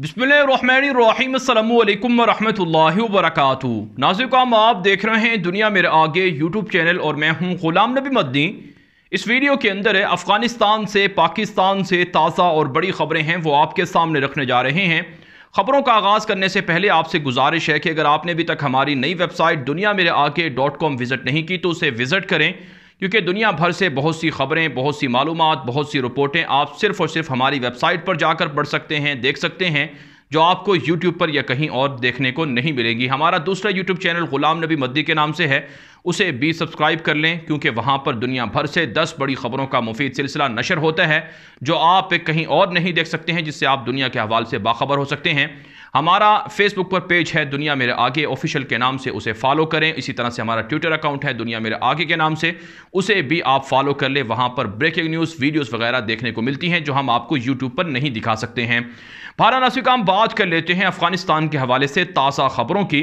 बिस्मिल्लाम वरक वर्क आप देख रहे हैं दुनिया मेरे आगे यूट्यूब चैनल और मैं हूं गुलाम नबी मद्दीन इस वीडियो के अंदर अफ़गानिस्तान से पाकिस्तान से ताज़ा और बड़ी ख़बरें हैं वो आपके सामने रखने जा रहे हैं ख़बरों का आगाज़ करने से पहले आपसे गुजारिश है कि अगर आपने अभी तक हमारी नई वेबसाइट दुनिया मेरे आगे डॉट कॉम विज़िट नहीं की तो उसे विज़िट करें क्योंकि दुनिया भर से बहुत सी खबरें बहुत सी मालूम बहुत सी रिपोर्टें आप सिर्फ और सिर्फ हमारी वेबसाइट पर जाकर पढ़ सकते हैं देख सकते हैं जो आपको यूट्यूब पर या कहीं और देखने को नहीं मिलेंगी हमारा दूसरा यूट्यूब चैनल गुलाम नबी मद्दी के नाम से है उसे भी सब्सक्राइब कर लें क्योंकि वहाँ पर दुनिया भर से दस बड़ी खबरों का मुफीद सिलसिला नशर होता है जो आप कहीं और नहीं देख सकते हैं जिससे आप दुनिया के हवाल से बाखबर हो सकते हैं हमारा फेसबुक पर पेज है दुनिया मेरे आगे ऑफिशियल के नाम से उसे फॉलो करें इसी तरह से हमारा ट्विटर अकाउंट है दुनिया मेरे आगे के नाम से उसे भी आप फॉलो कर लें वहाँ पर ब्रेकिंग न्यूज़ वीडियोस वगैरह देखने को मिलती हैं जो हम आपको यूट्यूब पर नहीं दिखा सकते हैं भारत नासिक हम बात कर लेते हैं अफगानिस्तान के हवाले से ताज़ा खबरों की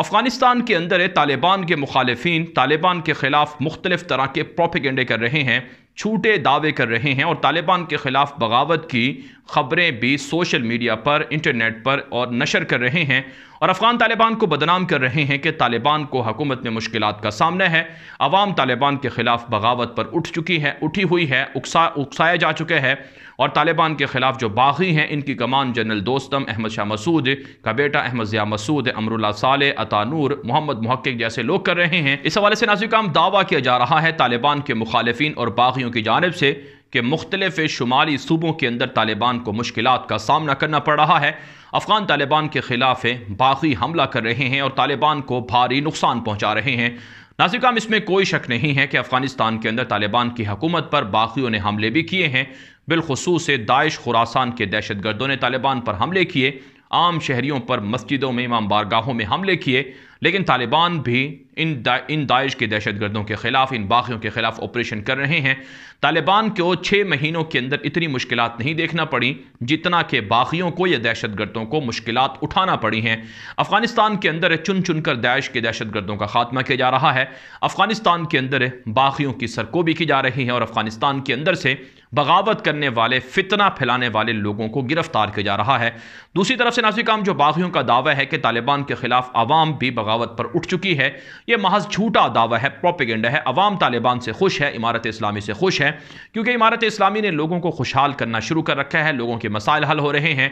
अफ़गानिस्तान के अंदर तालिबान के मुखालफी तालिबान के ख़िलाफ़ मुख्तलिफ़ तरह के प्रोपिगेंडे कर रहे हैं छूटे दावे कर रहे हैं और तालिबान के ख़िलाफ़ बगावत की ख़बरें भी सोशल मीडिया पर इंटरनेट पर और नशर कर रहे हैं और अफ़गान तालिबान को बदनाम कर रहे हैं कि तालिबान को हुकूमत में मुश्किल का सामना है अवाम तालिबान के ख़िलाफ़ बगावत पर उठ चुकी है उठी हुई है उकसा उकसाया जा चुके हैं और तालिबान के ख़िलाफ़ जो बागी हैं इनकी कमान जनरल दोस्तम अहमद शाह मसूद का बेटा अहमद ज़िया मसूद अमरुल्ला साल अतानूर मोहम्मद महक् जैसे लोग कर रहे हैं इस हवाले से नाजिक दावा किया जा रहा है तालिबान के मुखालफी और बागियों की जानब से कि मुख्तलिफ शुमाली सूबों के अंदर तालिबान को मुश्किल का सामना करना पड़ रहा है अफगान तालिबान के खिलाफ बाकी हमला कर रहे हैं और तालिबान को भारी नुकसान पहुँचा रहे हैं नासिकाम इसमें कोई शक नहीं है कि अफगानिस्तान के अंदर तालिबान की हकूमत पर बागियों ने हमले भी किए हैं बिलखसूस दाइश खुरासान के दहशत गर्दों ने तालिबान पर हमले किए आम शहरीों पर मस्जिदों में इमाम बारगाहों में हमले किए लेकिन तालिबान भी इन दा, इन दाइश के दहशत गर्दों के ख़िलाफ़ इन बागियों के ख़िलाफ़ ऑपरेशन कर रहे हैं तालिबान को छः महीनों के अंदर इतनी मुश्किल नहीं देखना पड़ी जितना कि बागियों को या दहशत गर्दों को मुश्किल उठाना पड़ी हैं अफ़गानिस्तान के अंदर चुन चुन कर दाइश के दहशत गर्दों का खात्मा किया जा रहा है अफ़गानिस्तान के अंदर बागियों की सरकोबी की जा रही है और अफ़गानिस्तान के अंदर से बगावत करने वाले फितना फैलाने वाले लोगों को गिरफ्तार किया जा रहा है दूसरी तरफ से नाजिक आम जो बागियों का दावा है कि तालिबान के खिलाफ आवाम भी बगावत पर उठ चुकी है ये महज झूठा दावा है प्रोपिगेंडा है अवाम तालिबान से खुश है इमारत इस्लामी से खुश है क्योंकि इमारत इस्लामी ने लोगों को खुशहाल करना शुरू कर रखा है लोगों के मसाइल हल हो रहे हैं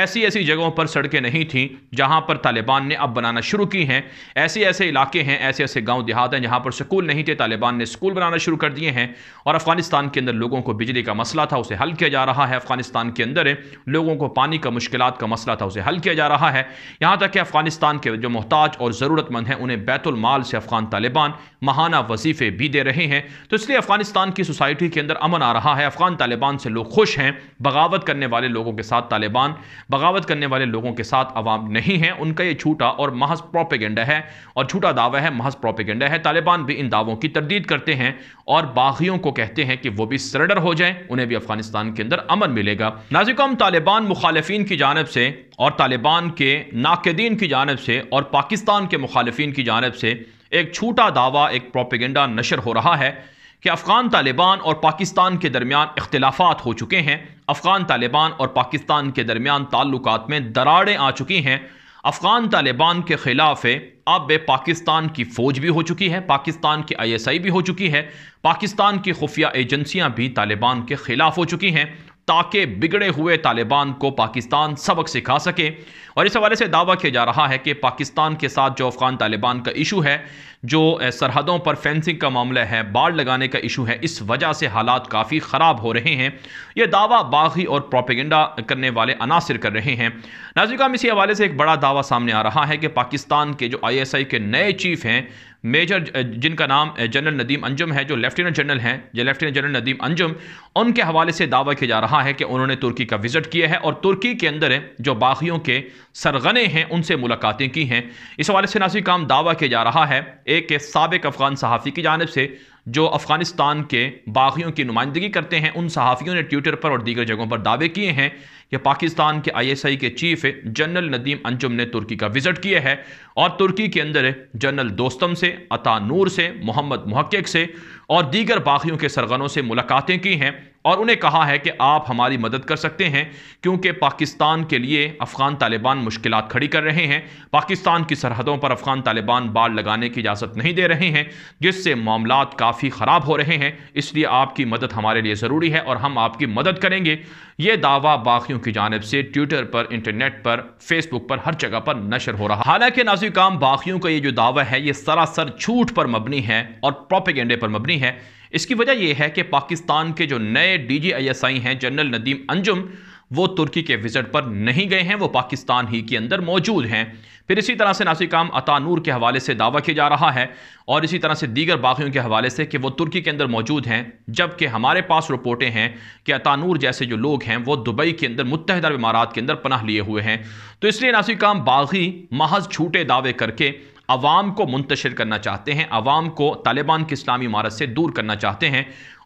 ऐसी ऐसी जगहों पर सड़कें नहीं थीं जहाँ पर तालिबान ने अब बनाना शुरू की हैं ऐसे ऐसे इलाके हैं ऐसे ऐसे गाँव देहात हैं जहाँ पर स्कूल नहीं थे तालिबान ने स्कूल बनाना शुरू कर दिए हैं और अफगानिस्तान के अंदर लोगों को बिजली का मसला था उसे हल किया जा रहा है अफगानिस्तान के अंदर लोगों को पानी का मुश्किल का मसला था उसे हल किया जा रहा है यहाँ तक कि अफगानिस्तान के जो मोहताज और ज़रूरतमंद हैं उन्हें बैतुलमा साल से अफगान तालिबान महाना वजीफे भी दे रहे हैं तो इसलिए अफगानिस्तान की सोसाइटी के अंदर अमन आ रहा है अफगान तालिबान से लोग खुश हैं बगावत करने वाले लोगों के साथ तालिबान बगावत करने वाले लोगों के साथ अवाम नहीं है उनका यह झूठा और महज प्रोपेगेंडा है और झूठा दावा है महज प्रोपेगेंडा है तालिबान भी इन दावों की तरदीद करते हैं और बागियों को कहते हैं कि वो भी सरेंडर हो जाए उन्हें भी अफगानिस्तान के अंदर अमन मिलेगा नाजिकम तालिबान मुखालफी की जानब से और तालिबान के नाकदीन की जानब से और पाकिस्तान के मुखालफन की जानब से एक छोटा दावा एक प्रोपिगेंडा नशर हो रहा है कि अफ़गान तालिबान और पाकिस्तान के दरमियान अख्तिलाफ़ हो चुके हैं अफ़गान तालिबान और पाकिस्तान के दरमियान ताल्लुक में दराड़ें आ चुकी हैं अफ़गान तालिबान के ख़िलाफ़ अब पाकिस्तान की फ़ौज भी हो चुकी है पाकिस्तान की आई एस आई भी हो चुकी है पाकिस्तान की खुफिया एजेंसियाँ भी तालिबान के ख़िलाफ़ हो चुकी हैं ताकि बिगड़े हुए तालिबान को पाकिस्तान सबक सिखा सके और इस हवाले से दावा किया जा रहा है कि पाकिस्तान के साथ जो अफ़गान तालिबान का इशू है जो सरहदों पर फेंसिंग का मामला है बाढ़ लगाने का इशू है इस वजह से हालात काफ़ी ख़राब हो रहे हैं यह दावा बागी और प्रोपेगेंडा करने वाले अनासर कर रहे हैं नाजिकाम इसी हवाले से एक बड़ा दावा सामने आ रहा है कि पाकिस्तान के जो आई एस आई के नए चीफ हैं मेजर जिनका नाम जनरल नदीम अंजुम है जो लेफ्टिनेंट जनरल हैं जो लेफ्टिनेंट जनरल नदीम अंजुम उनके हवाले से दावा किया जा रहा है कि उन्होंने तुर्की का विजिट किया है और तुर्की के अंदर जो बागियों के सरगने हैं उनसे मुलाकातें की हैं इस हवाले से नासिक काम दावा किया जा रहा है एक के सबक अफगान सहाफ़ी की जानब से जो अफ़गानिस्तान के बागियों की नुमाइंदगी करते हैं उन सहाफ़ियों ने ट्विटर पर और दीगर जगहों पर दावे किए हैं कि पाकिस्तान के आईएसआई के चीफ जनरल नदीम अंजुम ने तुर्की का विज़िट किया है और तुर्की के अंदर जनरल दोस्तम से अता नूर से मोहम्मद महक्क से और दीगर बागियों के सरगनों से मुलाकातें की हैं और उन्हें कहा है कि आप हमारी मदद कर सकते हैं क्योंकि पाकिस्तान के लिए अफ़गान तालिबान मुश्किल खड़ी कर रहे हैं पाकिस्तान की सरहदों पर अफ़गान तालिबान बाढ़ लगाने की इजाज़त नहीं दे रहे हैं जिससे मामला काफ़ी ख़राब हो रहे हैं इसलिए आपकी मदद हमारे लिए ज़रूरी है और हम आपकी मदद करेंगे ये दावा बागियों की जानब से ट्विटर पर इंटरनेट पर फेसबुक पर हर जगह पर नशर हो रहा हालांकि नाजिक काम का ये जो दावा है ये सरासर झूठ पर मबनी है और प्रोपिगेंडे पर मबनी करनी है इसकी वजह यह है कि पाकिस्तान के जो नए डीजीआईएसआई हैं जनरल नदीम अंजुम वो तुर्की के विजिट पर नहीं गए हैं वो पाकिस्तान ही के अंदर मौजूद हैं फिर इसी तरह से नासिकाम अतानूर के हवाले से दावा किया जा रहा है और इसी तरह से दीगर बागियों के हवाले से कि वो तुर्की के अंदर मौजूद हैं जबकि हमारे पास रिपोर्टें हैं कि अतानूर जैसे जो लोग हैं वो दुबई के अंदर मुतहदा इमारात के अंदर पनाह लिए हुए हैं तो इसलिए नासिकाम बागी महज छूटे दावे करके अवाम को मुंतशिर करना चाहते हैं अवाम को तालिबान की इस्लामी इमारत से दूर करना चाहते हैं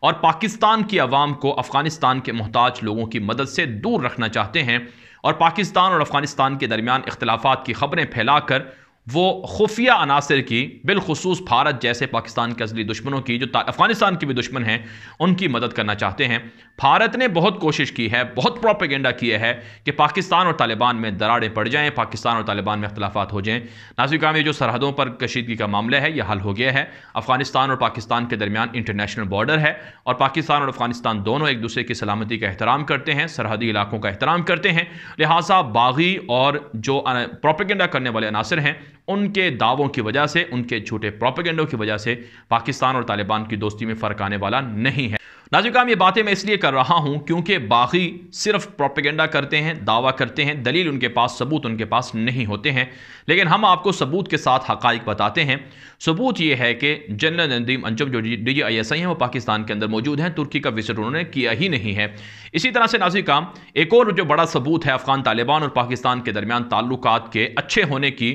और पाकिस्तान की आवाम को अफ़गानिस्तान के मोहताज लोगों की मदद से दूर रखना चाहते हैं और पाकिस्तान और अफ़गानिस्तान के दरमियान इख्तलाफात की खबरें फैलाकर वो खुफिया अनासर की बिलखसूस भारत जैसे पाकिस्तान के असली दुश्मनों की जो अफ़गानिस्तान के भी दुश्मन हैं उनकी मदद करना चाहते हैं भारत ने बहुत कोशिश की है बहुत प्रोपेगेंडा किया है कि पाकिस्तान और तालिबान में दराड़े पड़ जाएं पाकिस्तान और तालिबान में अख्तलाफा हो जाएं नाजिक में जो सरहदों पर कशीदगी का मामला है यह हल हो गया है अफ़गानिस्तान और पाकिस्तान के दरमियान इंटरनेशनल बॉर्डर है और पाकिस्तान और अफ़गानिस्तान दोनों एक दूसरे की सलामती का एहतराम करते हैं सरहदी इलाकों का एहतराम करते हैं लिहाजा बागी और जो प्रोपेगेंडा करने वाले अनासर हैं उनके दावों की वजह से उनके झूठे प्रोपेगेंडो की वजह से पाकिस्तान और तालिबान की दोस्ती में फ़र्क आने वाला नहीं है नाजिक काम ये बातें मैं इसलिए कर रहा हूं क्योंकि बाकी सिर्फ प्रोपेगेंडा करते हैं दावा करते हैं दलील उनके पास सबूत उनके पास नहीं होते हैं लेकिन हम आपको सबूत के साथ हक बताते हैं सबूत ये है कि जनरल नदीम अंजम जो D G I S I हैं वो पाकिस्तान के अंदर मौजूद हैं तुर्की का विजिट उन्होंने किया ही नहीं है इसी तरह से नाजिक काम एक और जो बड़ा सबूत है अफगान तालिबान और पाकिस्तान के दरमियान ताल्लुक के अच्छे होने की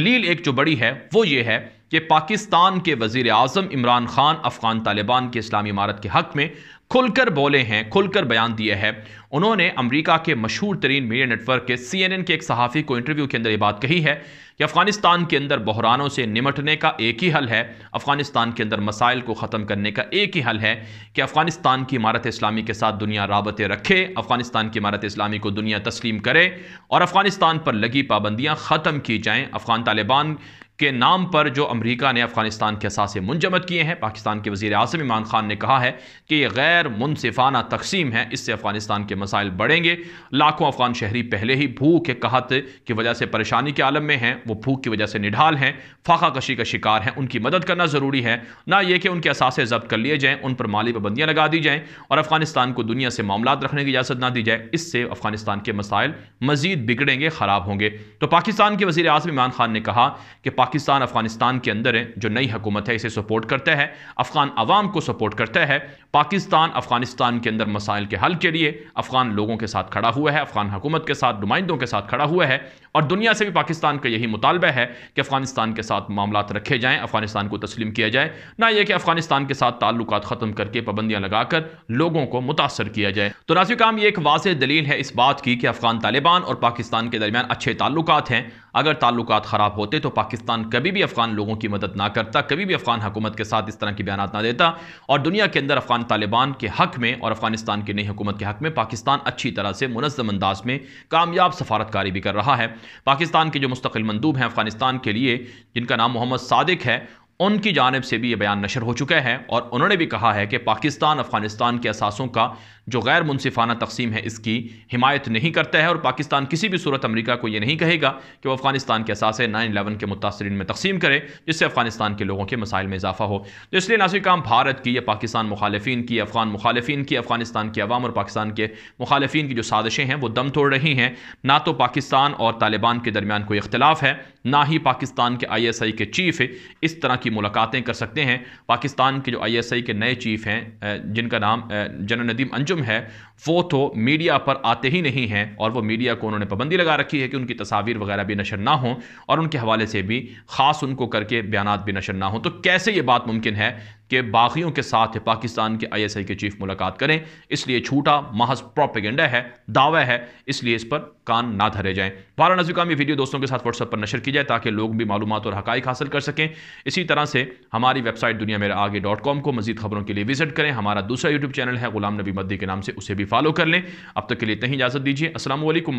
दलील एक जो बड़ी है वो ये है कि पाकिस्तान के वजीर अजम इमरान खान अफगान तालिबान की इस्लामी इमारत के हक में खुलकर बोले हैं खुलकर बयान दिए हैं उन्होंने अमेरिका के मशहूर तरीन मीडिया नेटवर्क के सी एन एन के एक सहाफ़ी को इंटरव्यू के अंदर ये बात कही है कि अफ़गानिस्तान के अंदर बहरानों से निमटने का एक ही हल है अफ़गानिस्तान के अंदर मसाइल को ख़त्म करने का एक ही हल है कि अफ़गानिस्तान की इमारत इस्लामी के साथ दुनिया रबतें रखे अफ़गानिस्तान की इमारत इस्लामी को दुनिया तस्लीम करे और अफ़गानिस्तान पर लगी पाबंदियाँ ख़त्म की जाएँ अफ़गान तालिबान के नाम पर जो अमरीका ने अफगानिस्तान के असासे मुंजमद किए हैं पाकिस्तान के वजीर अजम इमरान खान ने कहा है कि यह गैर मुनफाना तकसीम है इससे अफगानिस्तान के मसाइल बढ़ेंगे लाखों अफगान शहरी पहले ही भूख कहत की वजह से परेशानी के आलम में हैं वो भूख की वजह से निढाल हैं फाखा कशी का शिकार हैं उनकी मदद करना ज़रूरी है ना ये कि उनके असासे जब्त कर लिए जाएँ उन पर माली पाबंदियाँ लगा दी जाएँ और अफगानिस्तान को दुनिया से मामला रखने की इजाज़त ना दी जाए इससे अफगानिस्तान के मसाइल मजीद बिगड़ेंगे ख़राब होंगे तो पाकिस्तान के वजी अजम इमरान खान ने कहा कि पाकिस्तान अफगानिस्तान के अंदर है जो नई हुकूमत है इसे सपोर्ट करता है अफगान अवाम को सपोर्ट करता है पाकिस्तान अफगानिस्तान के अंदर मसाइल के हल के लिए अफगान लोगों के साथ खड़ा हुआ है अफगान हुकूमत के साथ नुमाइंदों के साथ खड़ा हुआ है और दुनिया से भी पाकिस्तान का यही मुतालबा है कि अफगानिस्तान के साथ मामला रखे जाएँ अफगानिस्तान को तस्लीम किया जाए ना यह कि अफगानिस्तान के साथ ताल्लुक ख़त्म करके पाबंदियाँ लगाकर लोगों को मुतासर किया जाए तो नाजी काम ये एक वाज दलील है इस बात की कि अफगान तालिबान और पाकिस्तान के दरमियान अच्छे ताल्लुक हैं अगर ताल्लुक ख़राब होते तो पाकिस्तान अफगान कभी भी अफगान लोगों की मदद ना करता कभी भी अफगान हुकूमत के साथ इस तरह की बयान ना देता और दुनिया के अंदर अफगान तालिबान के हक में और अफगानिस्तान की नई हुकूमत के हक में पाकिस्तान अच्छी तरह से मुनजम अंदाज में कामयाब सफारतकारी भी कर रहा है पाकिस्तान के जो मुस्तकिल मंदूब हैं अफगानिस्तान के लिए जिनका नाम मोहम्मद सदक है उनकी जानब से भी ये बयान नशर हो चुका है और उन्होंने भी कहा है कि पाकिस्तान अफगानिस्तान के असासों का जो गैर मुनफाना तकसीम है इसकी हिमायत नहीं करता है और पाकिस्तान किसी भी सूरत अमरीका को यह नहीं कहेगा कि वह अफगानिस्तान के असासे नाइन अलेवन के मुतासरी में तकसीम करे जिससे अफगानिस्तान के लोगों के मसाइल में इजाफा हो तो इसलिए नासिक काम भारत की या पाकिस्तान मुखालफी की अफगान मुखालफन की अफगानिस्तान के अवाम और पाकिस्तान के मुखालफन की जो साजिशें हैं वो दम तोड़ रही हैं ना तो पाकिस्तान और तालिबान के दरमियान कोई इख्तलाफ है ना ही पाकिस्तान के आई एस आई के चीफ इस तरह की मुलाकातें कर सकते हैं पाकिस्तान के जो आई एस आई के नए चीफ हैं जिनका नाम जनरल नदीम अंजुम मुजरिम है वो तो मीडिया पर आते ही नहीं हैं और वो मीडिया को उन्होंने पाबंदी लगा रखी है कि उनकी तस्वीर वगैरह भी नशर ना हो और उनके हवाले से भी ख़ास उनको करके बयान भी नशर ना हो तो कैसे ये बात मुमकिन है के बाकियों के साथ पाकिस्तान के आईएसआई के चीफ मुलाकात करें इसलिए छूटा महज प्रोपेगेंडा है दावा है इसलिए इस पर कान ना धरे जाएं बारह नजवी वीडियो दोस्तों के साथ व्हाट्सएप पर नशर की जाए ताकि लोग भी मालूम और हकाइक हासिल कर सकें इसी तरह से हमारी वेबसाइट दुनिया मेरा आगे डॉट कॉम को मजीद खबरों के लिए विजिट करें हमारा दूसरा यूट्यूब चैनल है गुलाम नबी मद्दी के नाम से उसे भी फॉलो कर लें अब तक के लिए इतना ही इजाजत दीजिए असल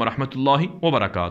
वरहमल वर्का